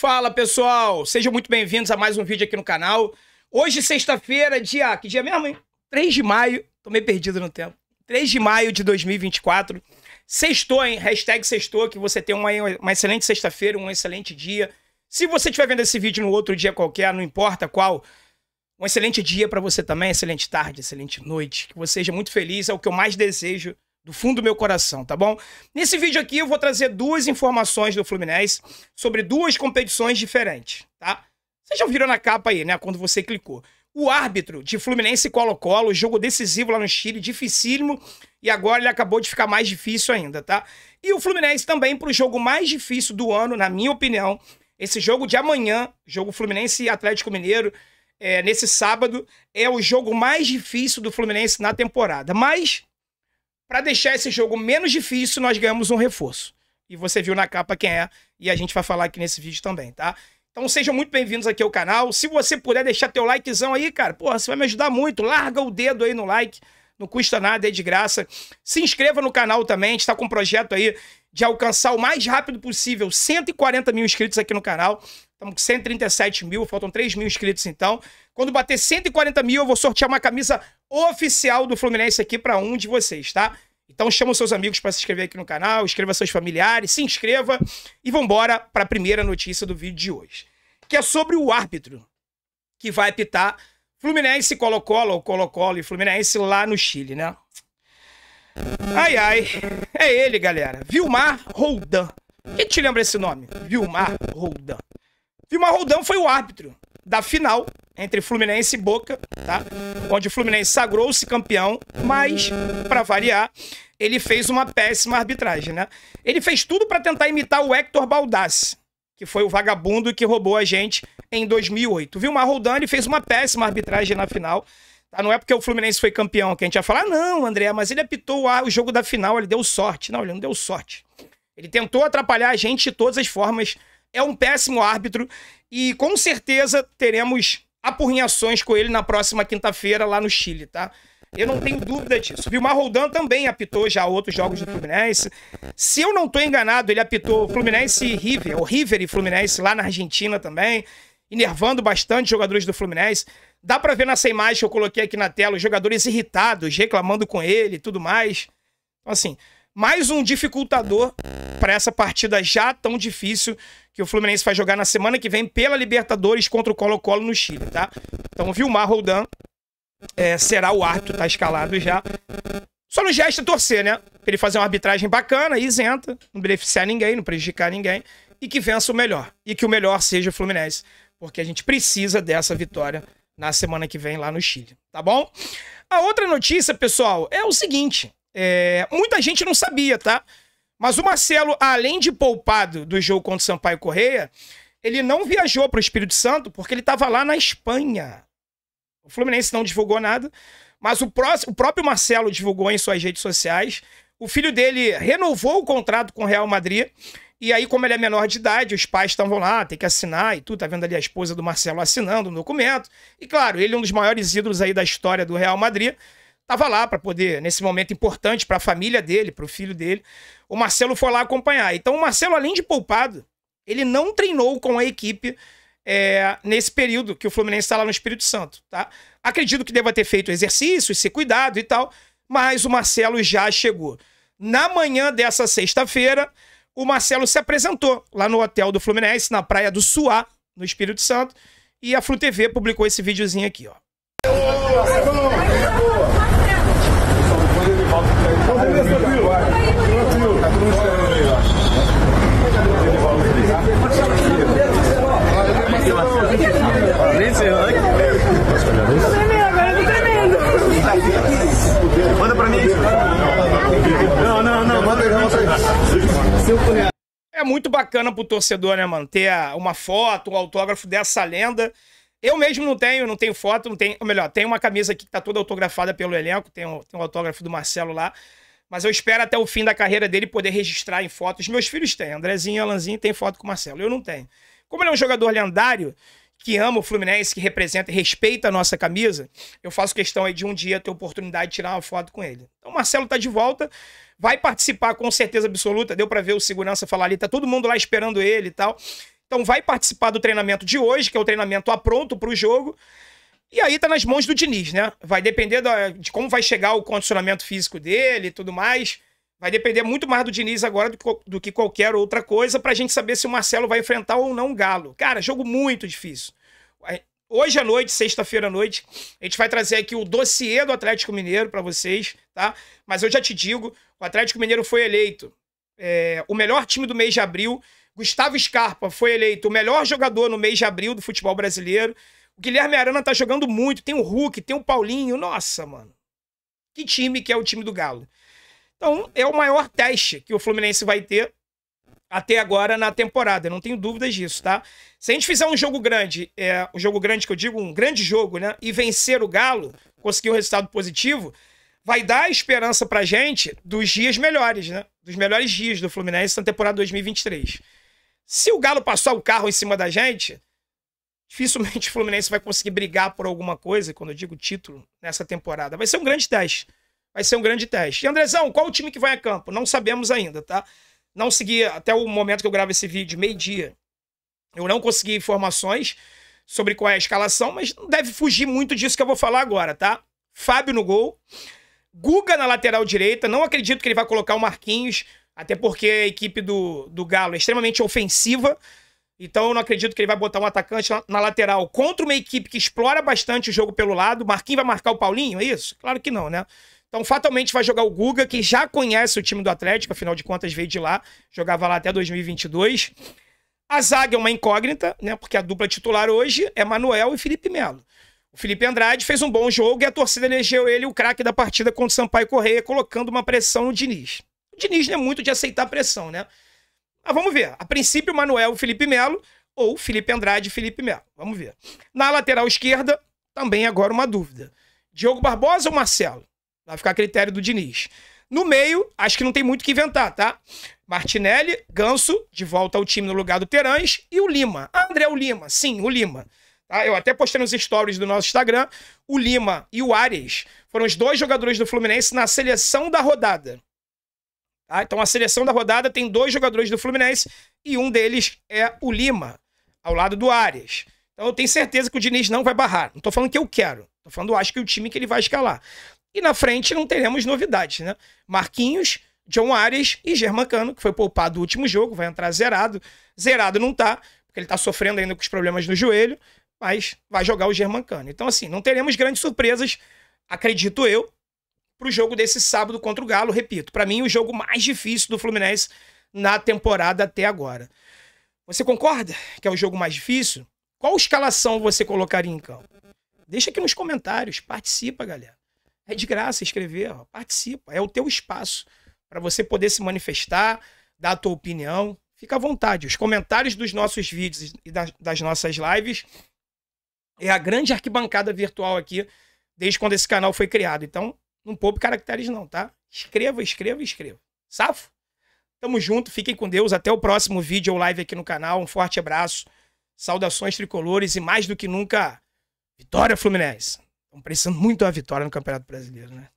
Fala pessoal, sejam muito bem-vindos a mais um vídeo aqui no canal. Hoje, sexta-feira, dia. Que dia mesmo, hein? 3 de maio. Tô meio perdido no tempo. 3 de maio de 2024. Sextou, hein? Hashtag sextou, que você tenha uma, uma excelente sexta-feira, um excelente dia. Se você estiver vendo esse vídeo no outro dia qualquer, não importa qual, um excelente dia para você também, excelente tarde, excelente noite. Que você seja muito feliz, é o que eu mais desejo do fundo do meu coração, tá bom? Nesse vídeo aqui eu vou trazer duas informações do Fluminense sobre duas competições diferentes, tá? Vocês já viram na capa aí, né? Quando você clicou. O árbitro de Fluminense Colo-Colo, jogo decisivo lá no Chile, dificílimo, e agora ele acabou de ficar mais difícil ainda, tá? E o Fluminense também para o jogo mais difícil do ano, na minha opinião. Esse jogo de amanhã, jogo Fluminense e Atlético Mineiro, é, nesse sábado, é o jogo mais difícil do Fluminense na temporada. Mas para deixar esse jogo menos difícil, nós ganhamos um reforço. E você viu na capa quem é, e a gente vai falar aqui nesse vídeo também, tá? Então sejam muito bem-vindos aqui ao canal. Se você puder deixar teu likezão aí, cara, porra, você vai me ajudar muito. Larga o dedo aí no like, não custa nada, é de graça. Se inscreva no canal também, a gente tá com um projeto aí de alcançar o mais rápido possível 140 mil inscritos aqui no canal. Estamos com 137 mil, faltam 3 mil inscritos então. Quando bater 140 mil, eu vou sortear uma camisa oficial do Fluminense aqui para um de vocês, tá? Então chama os seus amigos para se inscrever aqui no canal, inscreva seus familiares, se inscreva e vambora para a primeira notícia do vídeo de hoje, que é sobre o árbitro que vai apitar Fluminense Colo-Colo ou Colo-Colo e Fluminense lá no Chile, né? Ai, ai. É ele, galera. Vilmar Roldan. Quem te lembra esse nome? Vilmar Roldan. Vilmar Roldan foi o árbitro da final entre Fluminense e Boca, tá? Onde o Fluminense sagrou-se campeão, mas, para variar, ele fez uma péssima arbitragem, né? Ele fez tudo para tentar imitar o Hector Baldassi, que foi o vagabundo que roubou a gente em 2008. Viu? Roldani fez uma péssima arbitragem na final. Tá? Não é porque o Fluminense foi campeão que a gente vai falar, ah, não, André, mas ele apitou o jogo da final, ele deu sorte. Não, ele não deu sorte. Ele tentou atrapalhar a gente de todas as formas. É um péssimo árbitro e com certeza teremos apurrinhações com ele na próxima quinta-feira lá no Chile, tá? Eu não tenho dúvida disso. Vilmar Roldan também apitou já outros jogos do Fluminense. Se eu não estou enganado, ele apitou Fluminense e River, ou River e Fluminense lá na Argentina também, enervando bastante jogadores do Fluminense. Dá para ver nessa imagem que eu coloquei aqui na tela, os jogadores irritados, reclamando com ele e tudo mais. Então, assim, mais um dificultador para essa partida já tão difícil que o Fluminense vai jogar na semana que vem pela Libertadores contra o Colo-Colo no Chile, tá? Então, Vilmar Roldan é, será o árbitro, tá escalado já. Só no gesto torcer, né? Pra ele fazer uma arbitragem bacana, isenta, não beneficiar ninguém, não prejudicar ninguém, e que vença o melhor. E que o melhor seja o Fluminense, porque a gente precisa dessa vitória na semana que vem lá no Chile, tá bom? A outra notícia, pessoal, é o seguinte. É, muita gente não sabia, tá? Mas o Marcelo, além de poupado do jogo contra o Sampaio Correia, ele não viajou para o Espírito Santo porque ele estava lá na Espanha. O Fluminense não divulgou nada, mas o, o próprio Marcelo divulgou em suas redes sociais. O filho dele renovou o contrato com o Real Madrid. E aí, como ele é menor de idade, os pais estavam lá, tem que assinar e tudo. Tá vendo ali a esposa do Marcelo assinando um documento. E claro, ele é um dos maiores ídolos aí da história do Real Madrid estava lá para poder, nesse momento importante para a família dele, para o filho dele, o Marcelo foi lá acompanhar. Então o Marcelo, além de poupado, ele não treinou com a equipe é, nesse período que o Fluminense está lá no Espírito Santo, tá? Acredito que deva ter feito exercícios, se cuidado e tal, mas o Marcelo já chegou. Na manhã dessa sexta-feira, o Marcelo se apresentou lá no hotel do Fluminense, na Praia do Suá, no Espírito Santo, e a Flu TV publicou esse videozinho aqui, ó. muito bacana pro torcedor, né, mano? Ter uma foto, um autógrafo dessa lenda. Eu mesmo não tenho, não tenho foto, não tenho. Ou melhor, tem uma camisa aqui que tá toda autografada pelo elenco, tem um, tem um autógrafo do Marcelo lá. Mas eu espero até o fim da carreira dele poder registrar em fotos. Meus filhos têm, Andrezinho e Alanzinho têm foto com o Marcelo. Eu não tenho. Como ele é um jogador lendário, que ama o Fluminense, que representa e respeita a nossa camisa, eu faço questão aí de um dia ter oportunidade de tirar uma foto com ele. Então o Marcelo tá de volta, vai participar com certeza absoluta, deu para ver o segurança falar ali, tá todo mundo lá esperando ele e tal. Então vai participar do treinamento de hoje, que é o treinamento pronto para o jogo. E aí tá nas mãos do Diniz, né? Vai depender da, de como vai chegar o condicionamento físico dele e tudo mais. Vai depender muito mais do Diniz agora do, que qualquer outra coisa para a gente saber se o Marcelo vai enfrentar ou não o Galo. Cara, jogo muito difícil. Hoje à noite, sexta-feira à noite, a gente vai trazer aqui o dossiê do Atlético Mineiro para vocês, tá? Mas eu já te digo, o Atlético Mineiro foi eleito é, o melhor time do mês de abril. Gustavo Scarpa foi eleito o melhor jogador no mês de abril do futebol brasileiro. O Guilherme Arana tá jogando muito, tem o Hulk, tem o Paulinho. Nossa, mano. Que time que é o time do Galo. Então, é o maior teste que o Fluminense vai ter até agora na temporada. Eu não tenho dúvidas disso, tá? Se a gente fizer um jogo grande, é, um jogo grande que eu digo, um grande jogo, né? E vencer o Galo, conseguir um resultado positivo, vai dar esperança pra gente dos dias melhores, né? Dos melhores dias do Fluminense na temporada 2023. Se o Galo passar o carro em cima da gente, dificilmente o Fluminense vai conseguir brigar por alguma coisa, quando eu digo título, nessa temporada. Vai ser um grande teste vai ser um grande teste. E Andrezão, qual o time que vai a campo? Não sabemos ainda, tá? Não segui, até o momento que eu gravo esse vídeo, meio-dia, eu não consegui informações sobre qual é a escalação, mas não deve fugir muito disso que eu vou falar agora, tá? Fábio no gol, Guga na lateral direita, não acredito que ele vai colocar o Marquinhos, até porque a equipe do, do Galo é extremamente ofensiva, então eu não acredito que ele vai botar um atacante na, na lateral contra uma equipe que explora bastante o jogo pelo lado. Marquinhos vai marcar o Paulinho, é isso? Claro que não, né? Então, fatalmente vai jogar o Guga, que já conhece o time do Atlético, afinal de contas veio de lá, jogava lá até 2022. A zaga é uma incógnita, né? Porque a dupla titular hoje é Manuel e Felipe Melo. O Felipe Andrade fez um bom jogo e a torcida elegeu ele o craque da partida contra o Sampaio Correia, colocando uma pressão no Diniz. O Diniz não é muito de aceitar pressão, né? Mas vamos ver. A princípio, Manuel e Felipe Melo, ou Felipe Andrade e Felipe Melo. Vamos ver. Na lateral esquerda, também agora uma dúvida. Diogo Barbosa ou Marcelo? Vai ficar a critério do Diniz. No meio, acho que não tem muito o que inventar, tá? Martinelli, Ganso, de volta ao time no lugar do Terãs, e o Lima. Ah, André, o Lima. Sim, o Lima. Tá? Eu até postei nos stories do nosso Instagram. O Lima e o Ares foram os dois jogadores do Fluminense na seleção da rodada. Tá? Então a seleção da rodada tem dois jogadores do Fluminense e um deles é o Lima, ao lado do Ares. Então eu tenho certeza que o Diniz não vai barrar. Não tô falando que eu quero. Tô falando, acho que é o time que ele vai escalar. E na frente não teremos novidades, né? Marquinhos, John Arias e Germancano, que foi poupado do último jogo, vai entrar zerado. Zerado não tá, porque ele tá sofrendo ainda com os problemas no joelho, mas vai jogar o Germancano. Então, assim, não teremos grandes surpresas, acredito eu, pro jogo desse sábado contra o Galo. Repito, para mim o jogo mais difícil do Fluminense na temporada até agora. Você concorda que é o jogo mais difícil? Qual escalação você colocaria em campo? Deixa aqui nos comentários, participa, galera. É de graça escrever, ó, participa. É o teu espaço para você poder se manifestar, dar a tua opinião. Fica à vontade. Os comentários dos nossos vídeos e das, das nossas lives é a grande arquibancada virtual aqui desde quando esse canal foi criado. Então, não poupe caracteres não, tá? Escreva, escreva, escreva. Safo? Tamo junto, fiquem com Deus. Até o próximo vídeo ou live aqui no canal. Um forte abraço, saudações tricolores e mais do que nunca, vitória Fluminense! Estão precisando muito da vitória no Campeonato Brasileiro, né?